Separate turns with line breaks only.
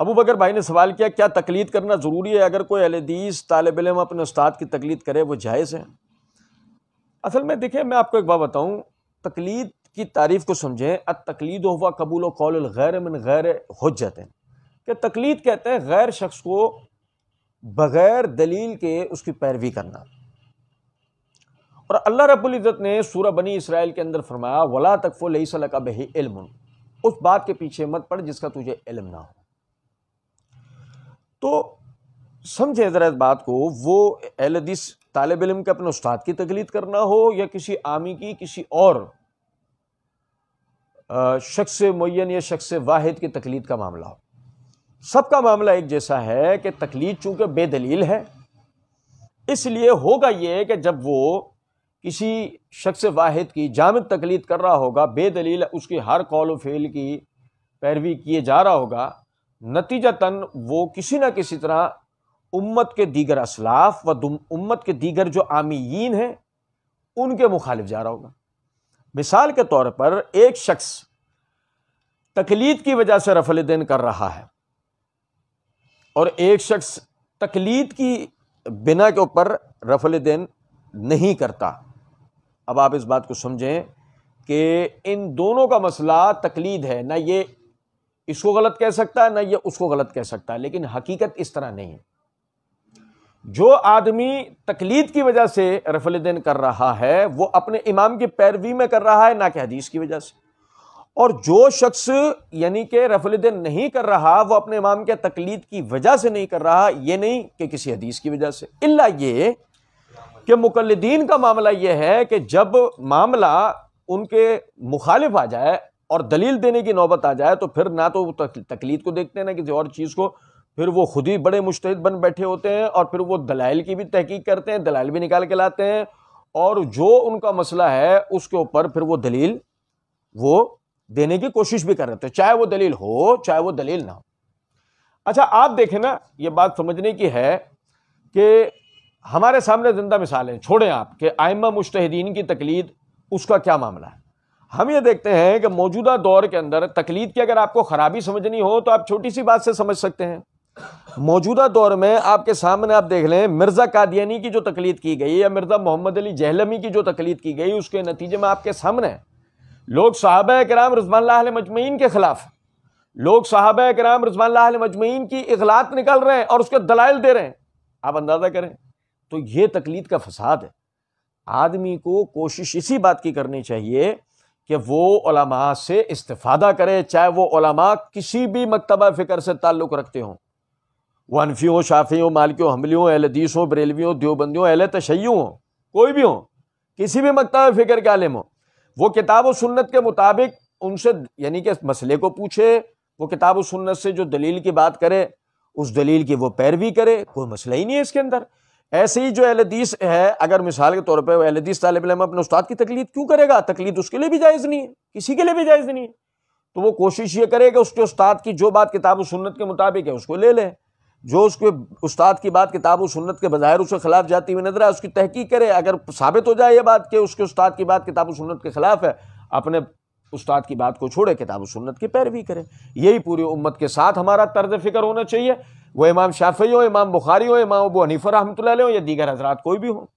अबू बकर भाई ने सवाल किया क्या तकलीद करना ज़रूरी है अगर कोई अलदीस तालब इम अपने उस्ताद की तकलीद करे वो जायज़ है असल में देखें मैं आपको एक बात बताऊँ तकलीद की तारीफ़ को समझें अ तकलीद हुआ कबूल कौल गैर मन गैर जाते हैं कि तकलीद कहते हैं गैर शख्स को बग़ैर दलील के उसकी पैरवी करना और अल्लाह रबुल्ज़त ने सूर बनी इसराइल के अंदर फरमाया वला तकफ़ो लई सला का बही इल्म उस बात के पीछे मत पड़ जिसका तुझे इल्म ना हो तो समझे ज़रा इस बात को वो अहल हदीस तालब इलम के अपने उस्ताद की तकलीद करना हो या किसी आमी की किसी और शख्स मुन या शख्स वाहिद की तकलीद का मामला हो सबका मामला एक जैसा है कि तकलीद चूँकि बेदलील है इसलिए होगा ये कि जब वो किसी शख्स वाहिद की जामद तकलीद कर रहा होगा बेदलील उसकी हर कौल फेल की पैरवी किए जा रहा होगा नतीजतन वो किसी न किसी तरह उम्मत के दीगर असलाफ व उम्मत के दीगर जो आमीन हैं उनके मुखालिफ जा रहा होगा मिसाल के तौर पर एक शख्स तकलीद की वजह से रफल दिन कर रहा है और एक शख्स तकलीद की बिना के ऊपर रफल दिन नहीं करता अब आप इस बात को समझें कि इन दोनों का मसला तकलीद है ना ये इसको गलत कह सकता है ना ये उसको गलत कह सकता है लेकिन हकीकत इस तरह नहीं है जो आदमी तकलीद की वजह से रफलदेन कर रहा है वो अपने इमाम की पैरवी में कर रहा है ना कि हदीस की वजह से और जो शख्स यानी कि रफलदेन नहीं कर रहा वो अपने इमाम के तकलीद की वजह से नहीं कर रहा ये नहीं कि किसी हदीस की वजह से इल्ला ये कि मुकलदीन का मामला यह है कि जब मामला उनके मुखालिफ आ जाए और दलील देने की नौबत आ जाए तो फिर ना तो वो तकलीद को देखते हैं ना किसी और चीज़ को फिर वो खुद ही बड़े मुश्तद बन बैठे होते हैं और फिर वो दलाइल की भी तहकीक करते हैं दलाइल भी निकाल के लाते हैं और जो उनका मसला है उसके ऊपर फिर वो दलील वो देने की कोशिश भी कर रहे थे चाहे वो दलील हो चाहे वो दलील ना हो अच्छा आप देखें ना ये बात समझने की है कि हमारे सामने जिंदा मिसालें छोड़ें आप कि आयमा मुश्तदीन की तकलीद उसका क्या मामला है हम ये देखते हैं कि मौजूदा दौर के अंदर तकलीद की अगर आपको ख़राबी समझनी हो तो आप छोटी सी बात से समझ सकते हैं मौजूदा दौर में आपके सामने आप देख लें मिर्ज़ा कादियानी की जो तकलीद की गई या मिर्ज़ा मोहम्मद अली जहलमी की जो तकलीद की गई उसके नतीजे में आपके सामने लोग साहब कराम रजमान मजमैन के ख़िलाफ़ लोग साहब कराम रजमान मजमैन की इखलात निकल रहे हैं और उसके दलाइल दे रहे हैं आप अंदाज़ा करें तो यह तकलीद का फसाद है आदमी को कोशिश इसी बात की करनी चाहिए कि वो से इस्तफ़ादा करें चाहे वो किसी भी मकतबा फ़िक्र से ताल्लुक़ रखते हों वह अनफ़ी हों शाफ़ी हों मालिकियों हों हमली हों अहलदीस हों बरेलवी हों देवबंदी हों अहल हों कोई भी हों किसी भी मकतबा फ़िक्र के आलम हों वो किताब व सुन्नत के मुताबिक उनसे यानी कि मसले को पूछे वो किताब व सुन्नत से जो दलील की बात करे उस दलील की वो पैरवी करे कोई मसला ही नहीं है इसके अंदर ऐसे ही जो अहलदीस है अगर मिसाल के तौर पर अहलदीस तालब इम अपने उस्ताद की तकलीद क्यों करेगा तकलीद उसके लिए भी जायज़ नहीं है किसी के लिए भी जायज़ नहीं है तो वो कोशिश ये करेगा उसके उस्ताद की जो बात किताब सुन्नत के मुताबिक है उसको ले लें जो उसके उस्ताद की बात किताब सुन्नत के बाहर उसके खिलाफ जाती हुई नजर आए उसकी तहकीक करे अगर साबित हो जाए ये बात कि उसके उस्ताद की बात किताब सुन्नत के खिलाफ है अपने उस्ताद की बात को छोड़े किताब सुन्नत की पैरवी करें यही पूरी उम्मत के साथ हमारा तर्ज फिक्र होना चाहिए वो इमाम शाफी हो इमाम बुखारी हो इमाम अबू हनीफ़ा रहमत या दीगर हजरात कोई भी हों